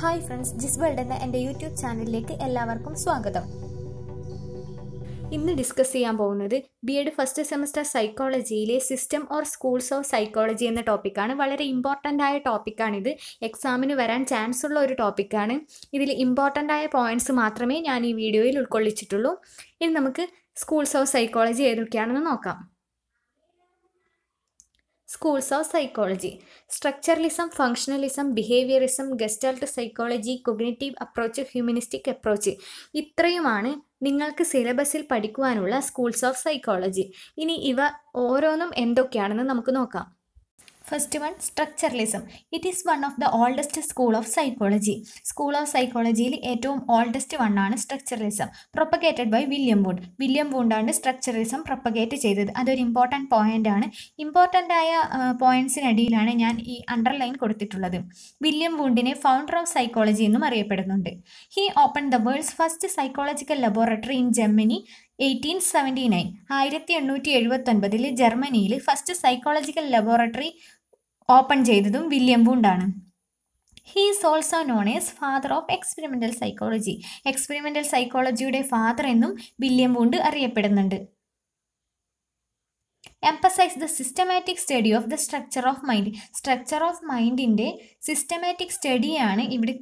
Hi friends ജിസ് world എന്ന എൻ്റെ യൂട്യൂബ് ചാനലിലേക്ക് എല്ലാവർക്കും സ്വാഗതം ഇന്ന് ഡിസ്കസ് ചെയ്യാൻ പോകുന്നത് ബി എഡ് ഫസ്റ്റ് സെമസ്റ്റർ സൈക്കോളജിയിലെ system or schools of psychology എന്ന ടോപ്പിക്കാണ് വളരെ ഇമ്പോർട്ടൻ്റ് ആയ ടോപ്പിക്കാണിത് എക്സാമിന് വരാൻ ചാൻസ് ഉള്ള ഒരു ടോപ്പിക്കാണ് ഇതിൽ ഇമ്പോർട്ടൻ്റ് ആയ പോയിന്റ്സ് മാത്രമേ ഞാൻ ഈ വീഡിയോയിൽ ഉൾക്കൊള്ളിച്ചിട്ടുള്ളൂ ഇനി നമുക്ക് സ്കൂൾസ് ഓഫ് സൈക്കോളജി ഏതൊക്കെയാണെന്ന് നോക്കാം schools of psychology structuralism functionalism behaviourism gestalt psychology cognitive approach humanistic approach ഇത്രയുമാണ് നിങ്ങൾക്ക് സിലബസിൽ പഠിക്കുവാനുള്ള സ്കൂൾസ് ഓഫ് സൈക്കോളജി ഇനി ഇവ ഓരോന്നും എന്തൊക്കെയാണെന്ന് നമുക്ക് നോക്കാം first one structuralism it is one of the oldest school of psychology school of സൈക്കോളജിയിൽ ഏറ്റവും ഓൾഡസ്റ്റ് വൺ ആണ് structuralism propagated by William Wundt William വൂണ്ടാണ് സ്ട്രക്ചറലിസം പ്രൊപ്പഗേറ്റ് ചെയ്തത് അതൊരു ഇമ്പോർട്ടൻറ്റ് പോയിന്റ് ആണ് ഇമ്പോർട്ടൻ്റ് ആയ പോയിന്റ്സിനടിയിലാണ് ഞാൻ ഈ അണ്ടർലൈൻ കൊടുത്തിട്ടുള്ളത് വില്യം വൂണ്ടിനെ ഫൗണ്ടർ ഓഫ് സൈക്കോളജി എന്നും അറിയപ്പെടുന്നുണ്ട് he open the world's first psychological laboratory in Germany eighteen seventy nine ആയിരത്തി എണ്ണൂറ്റി എഴുപത്തൊൻപതിൽ ജർമ്മനിയിൽ ഫസ്റ്റ് സൈക്കോളജിക്കൽ ലബോറട്ടറി ഓപ്പൺ ചെയ്തതും വില്യം വുണ്ടാണ് he's also known as father of experimental psychology experimental സൈക്കോളജിയുടെ ഫാദർ എന്നും വില്യം വുണ്ട് അറിയപ്പെടുന്നുണ്ട് emphasise the systematic study of the structure of mind structure of മൈൻഡിൻ്റെ സിസ്റ്റമാറ്റിക് സ്റ്റഡിയാണ് ഇവിടെ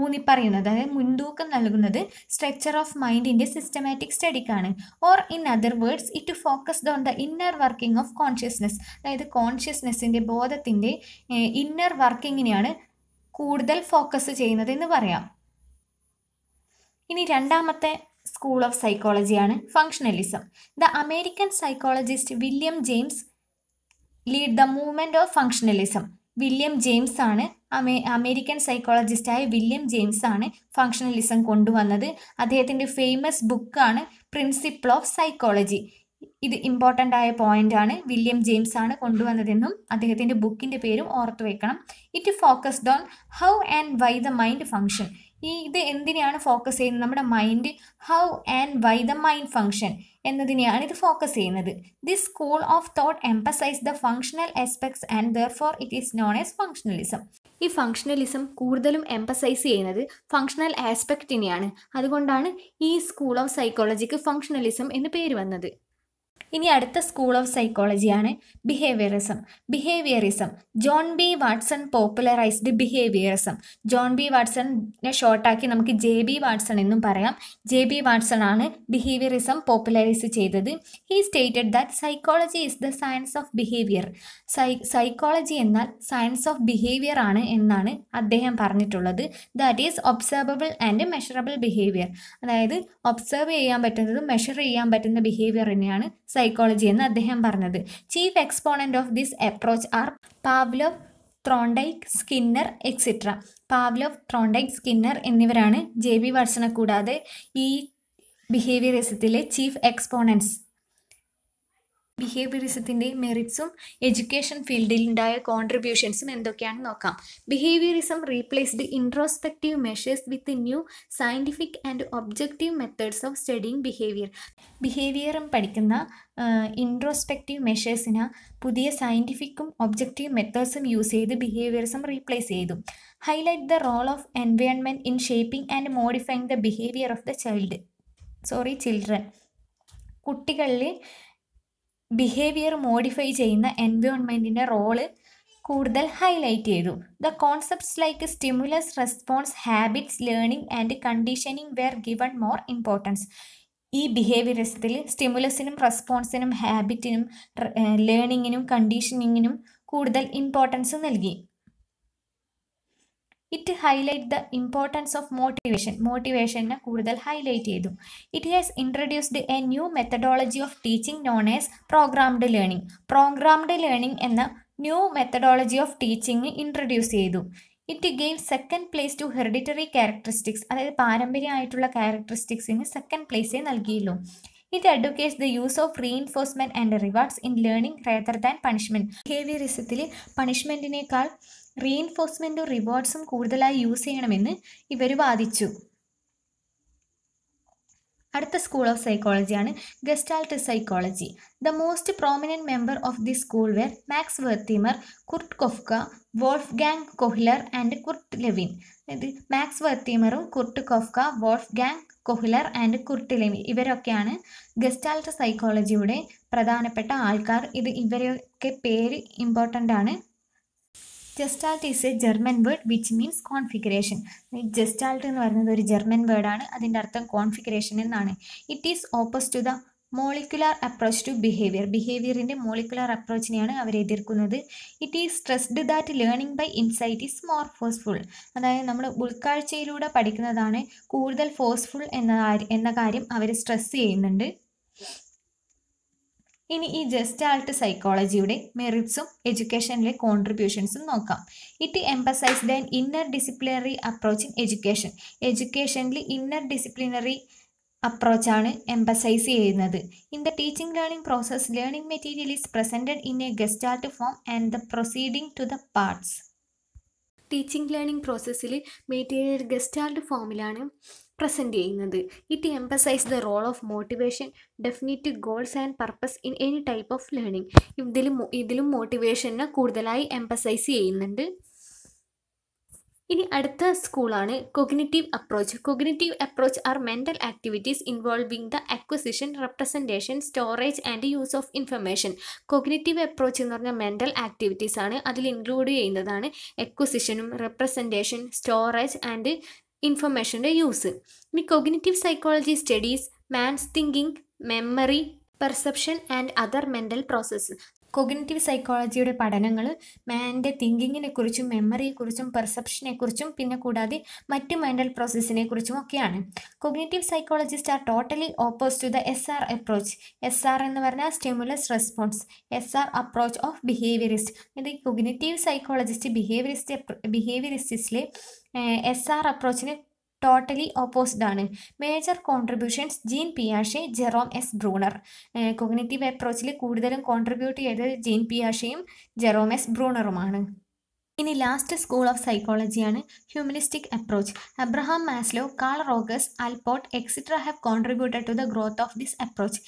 ഊന്നി പറയുന്നത് അതായത് മുൻതൂക്കം നൽകുന്നത് സ്ട്രക്ചർ ഓഫ് മൈൻഡിൻ്റെ സിസ്റ്റമാറ്റിക് സ്റ്റഡിക്കാണ് or in other words it focused on the inner working of consciousness അതായത് കോൺഷ്യസ്നെസ്സിൻ്റെ ബോധത്തിൻ്റെ ഇന്നർ വർക്കിങ്ങിനെയാണ് കൂടുതൽ ഫോക്കസ് ചെയ്യുന്നത് എന്ന് പറയാം ഇനി രണ്ടാമത്തെ സ്കൂൾ ഓഫ് സൈക്കോളജിയാണ് functionalism the American psychologist William James lead the movement of functionalism William James ആണ് അമേ അമേരിക്കൻ സൈക്കോളജിസ്റ്റായ വില്യം ജെയിംസ് ആണ് ഫങ്ഷണലിസം കൊണ്ടുവന്നത് അദ്ദേഹത്തിൻ്റെ ഫേമസ് ബുക്കാണ് പ്രിൻസിപ്പിൾ ഓഫ് സൈക്കോളജി ഇത് ഇമ്പോർട്ടൻ്റ് ആയ പോയിന്റ് ആണ് വില്യം ജെയിംസ് ആണ് കൊണ്ടുവന്നതെന്നും അദ്ദേഹത്തിൻ്റെ ബുക്കിൻ്റെ പേരും ഓർത്തു വെക്കണം it focused on how and why the mind function ഈ ഇത് എന്തിനെയാണ് ഫോക്കസ് ചെയ്യുന്നത് നമ്മുടെ mind how and why the mind function എന്നതിനെയാണ് ഇത് ഫോക്കസ് ചെയ്യുന്നത് this school of thought emphasise the functional aspects and therefore it is known as functionalism ഈ functionalism കൂടുതലും എംപസൈസ് ചെയ്യുന്നത് ഫംഗ്ഷണൽ ആസ്പെക്റ്റിനെയാണ് അതുകൊണ്ടാണ് ഈ സ്കൂൾ ഓഫ് സൈക്കോളജിക്ക് ഫംഗ്ഷണലിസം എന്ന് പേര് വന്നത് ഇനി അടുത്ത സ്കൂൾ ഓഫ് സൈക്കോളജിയാണ് behaviourism behaviourism John B Watson popularised behaviourism John B വാട്സണിനെ ഷോർട്ടാക്കി നമുക്ക് ജെ ബി വാട്സൺ എന്നും പറയാം ജെ ബി വാട്സൺ ആണ് ബിഹേവിയറിസം പോപ്പുലറൈസ് ചെയ്തത് he stated that psychology is the science of behaviour സൈ സൈക്കോളജി എന്നാൽ സയൻസ് ഓഫ് ബിഹേവിയർ ആണ് എന്നാണ് അദ്ദേഹം പറഞ്ഞിട്ടുള്ളത് that is observable and measurable behaviour അതായത് ഒബ്സർവ് ചെയ്യാൻ പറ്റുന്നതും മെഷർ ചെയ്യാൻ പറ്റുന്ന ബിഹേവിയർ തന്നെയാണ് സൈക്കോളജി എന്ന് അദ്ദേഹം പറഞ്ഞത് chief exponent of this approach are Pavlov Thorndike Skinner etcetera Pavlov Thorndike Skinner എന്നിവരാണ് ജെ ബി വാട്സണെ കൂടാതെ ഈ ബിഹേവിയറിസത്തിലെ ചീഫ് എക്സ്പോണൻസ് ബിഹേവിയറിസത്തിൻ്റെ മെറിറ്റ്സും എഡ്യൂക്കേഷൻ ഫീൽഡിലുണ്ടായ കോൺട്രിബ്യൂഷൻസും എന്തൊക്കെയാണെന്ന് നോക്കാം behaviourism replaced introspective measures with new scientific and objective methods of studying behaviour ബിഹേവിയറും പഠിക്കുന്ന ഇൻട്രോസ്പെക്റ്റീവ് മെഷേഴ്സിന് പുതിയ സയൻറ്റിഫിക്കും ഒബ്ജക്റ്റീവ് മെത്തേഡ്സും യൂസ് ചെയ്ത് ബിഹേവിയറിസം റീപ്ലേസ് ചെയ്തു highlight the role of environment in shaping and modifying the behaviour of the child sorry children കുട്ടികളിൽ behaviour modify ചെയ്യുന്ന എൻവയോൺമെൻറ്റിൻ്റെ റോള് കൂടുതൽ ഹൈലൈറ്റ് ചെയ്തു the concepts like stimulus response habits learning and conditioning were given more importance ഈ ബിഹേവിയറിസത്തിൽ സ്റ്റിമുലസിനും റെസ്പോൺസിനും ഹാബിറ്റിനും ലേണിങ്ങിനും കണ്ടീഷനിങ്ങിനും കൂടുതൽ importance നൽകി it highlight the importance of motivation മോട്ടിവേഷനെ കൂടുതൽ ഹൈലൈറ്റ് ചെയ്തു it has introduced a new methodology of teaching known as programmed learning programmed learning എന്ന new methodology of teaching introduce ചെയ്തു it gave second place to hereditary characteristics അതായത് പാരമ്പര്യമായിട്ടുള്ള ക്യാരക്ടറിസ്റ്റിക്സിന് second പ്ലേസേ നൽകിയുള്ളൂ It advocates the use of reinforcement and rewards in learning rather than punishment. ബിഹേവിയറിസത്തിൽ പണിഷ്മെൻറ്റിനേക്കാൾ റീഇൻഫോഴ്സ്മെൻറ്റും റിവാർഡ്സും കൂടുതലായി യൂസ് ചെയ്യണമെന്ന് ഇവർ വാദിച്ചു അടുത്ത സ്കൂൾ ഓഫ് സൈക്കോളജിയാണ് gestalt psychology the most prominent member of the school were Max Wertheimer Kurt Koffka Wolfgang Kohler and Kurt Lewin ഇത് മാക്സ് വെർത്തിമറും Kurt Koffka Wolfgang Kohler and കുർട്ടിലേമി ഇവരൊക്കെയാണ് ഗസ്റ്റാൾട്ട് സൈക്കോളജിയുടെ പ്രധാനപ്പെട്ട ആൾക്കാർ ഇത് ഇവരൊക്കെ പേര് ഇമ്പോർട്ടൻ്റ് ആണ് gestalt is a German word which means configuration gestalt എന്ന് പറയുന്നത് ഒരു ജർമ്മൻ വേർഡാണ് അതിൻ്റെ അർത്ഥം കോൺഫിഗറേഷൻ എന്നാണ് it is oppose to the molecular approach to behaviour ബിഹേവിയറിൻ്റെ മോളിക്കുലാർ അപ്രോച്ചിനെയാണ് അവർ എതിർക്കുന്നത് it is stressed that learning by insight is more forceful അതായത് നമ്മൾ ഉൾക്കാഴ്ചയിലൂടെ പഠിക്കുന്നതാണ് കൂടുതൽ ഫോഴ്സ്ഫുൾ എന്ന എന്ന കാര്യം അവർ സ്ട്രെസ് ചെയ്യുന്നുണ്ട് ഇനി ഈ ജസ്റ്റ് ആൾട്ട് സൈക്കോളജിയുടെ മെറിറ്റ്സും എഡ്യൂക്കേഷനിലെ കോൺട്രിബ്യൂഷൻസും നോക്കാം it emphasised and inner disciplinary approach in education എഡ്യൂക്കേഷനിൽ ഇന്നർ ഡിസിപ്ലിനറി അപ്രോച്ചാണ് എംബസൈസ് ചെയ്യുന്നത് in the teaching learning process learning material is presented in a gestalt form and the proceeding to the parts teaching learning പ്രോസസ്സിൽ material gestalt ഫോമിലാണ് present ചെയ്യുന്നത് it emphasise the role of motivation definite goals and purpose in any type of learning ഇതിലും ഇതിലും മോട്ടിവേഷനെ കൂടുതലായി emphasise ചെയ്യുന്നുണ്ട് ഇനി അടുത്ത സ്കൂളാണ് cognitive approach cognitive approach are mental activities involving the acquisition representation storage and use of information cognitive approach എന്ന് പറഞ്ഞാൽ മെൻ്റൽ ആക്ടിവിറ്റീസ് ആണ് അതിൽ ഇൻക്ലൂഡ് ചെയ്യുന്നതാണ് എക്വസിഷനും റെപ്രസെൻറ്റേഷൻ സ്റ്റോറേജ് ആൻഡ് ഇൻഫർമേഷൻ്റെ യൂസ് ഇനി cognitive psychology studies man's thinking memory perception and other mental process cognitive സൈക്കോളജിയുടെ പഠനങ്ങൾ മാൻ്റെ തിങ്കിങ്ങിനെ കുറിച്ചും മെമ്മറിയെക്കുറിച്ചും കുറിച്ചും പിന്നെ കൂടാതെ മറ്റ് മെൻ്റൽ പ്രോസസ്സിനെ കുറിച്ചും ഒക്കെയാണ് cognitive psychologist are totally oppose to the S R approach S R എന്ന് പറഞ്ഞാൽ stimulus response S R approach of behaviourist ഇത് കൊഗ്നറ്റീവ് സൈക്കോളജിസ്റ്റ് ബിഹേവിയറിസ്റ്റ് ബിഹേവിയറിസ്റ്റിസിലെ എസ് ആർ അപ്രോച്ചിനെ ടോട്ടലി ഓപ്പോസിറ്റ് ആണ് മേജർ കോൺട്രിബ്യൂഷൻസ് ജീൻ പിയാഷെ ജെറോം എസ് ബ്രൂണർ കൊഗ്നേറ്റീവ് അപ്രോച്ചിൽ കൂടുതലും contribute ചെയ്തത് ജീൻ പിയാഷെയും ജെറോം എസ് ബ്രൂണറുമാണ് ഇനി ലാസ്റ്റ് സ്കൂൾ ഓഫ് സൈക്കോളജിയാണ് humanistic approach Abraham Maslow Carl Rogers Allport etcetera have contributed to the growth of this approach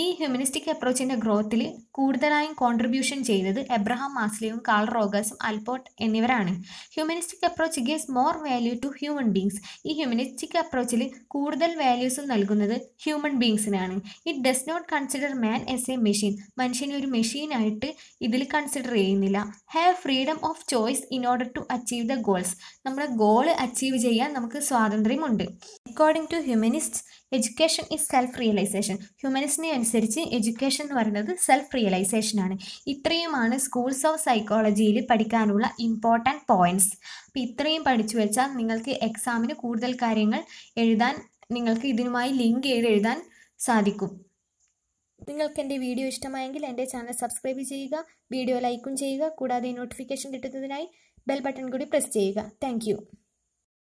ഈ ഹ്യൂമനിസ്റ്റിക് അപ്രോച്ചിൻ്റെ ഗ്രോത്തിൽ കൂടുതലായും കോൺട്രിബ്യൂഷൻ ചെയ്തത് എബ്രഹാം മാസ്ലിയും കാൾ റോഗേഴ്സും അൽപോർട്ട് എന്നിവരാണ് humanistic approach gives more value to human beings ഈ ഹ്യൂമനിസ്റ്റിക് അപ്രോച്ചിൽ കൂടുതൽ വാല്യൂസും നൽകുന്നത് ഹ്യൂമൻ ബീങ്സിനാണ് it does not consider man as a machine മനുഷ്യനെ ഒരു മെഷീനായിട്ട് ഇതിൽ കൺസിഡർ ചെയ്യുന്നില്ല have freedom of choice in order to achieve the goals നമ്മുടെ ഗോൾ അച്ചീവ് ചെയ്യാൻ നമുക്ക് സ്വാതന്ത്ര്യമുണ്ട് according to humanist education is self realisation ഹ്യൂമനിസ്റ്റിനെ അനുസരിച്ച് എഡ്യൂക്കേഷൻ എന്ന് പറയുന്നത് സെൽഫ് റിയലൈസേഷൻ ആണ് ഇത്രയുമാണ് സ്കൂൾസ് ഓഫ് സൈക്കോളജിയിൽ പഠിക്കാനുള്ള ഇമ്പോർട്ടൻറ്റ് പോയിൻറ്റ്സ് അപ്പം ഇത്രയും പഠിച്ചു വെച്ചാൽ നിങ്ങൾക്ക് എക്സാമിന് കൂടുതൽ കാര്യങ്ങൾ എഴുതാൻ നിങ്ങൾക്ക് ഇതിനുമായി ലിങ്ക് ചെയ്ത് എഴുതാൻ സാധിക്കും നിങ്ങൾക്ക് എൻ്റെ വീഡിയോ ഇഷ്ടമായെങ്കിൽ എൻ്റെ ചാനൽ സബ്സ്ക്രൈബ് ചെയ്യുക വീഡിയോ ലൈക്കും ചെയ്യുക കൂടാതെ നോട്ടിഫിക്കേഷൻ കിട്ടുന്നതിനായി ബെൽ ബട്ടൺ കൂടി പ്രസ് ചെയ്യുക താങ്ക്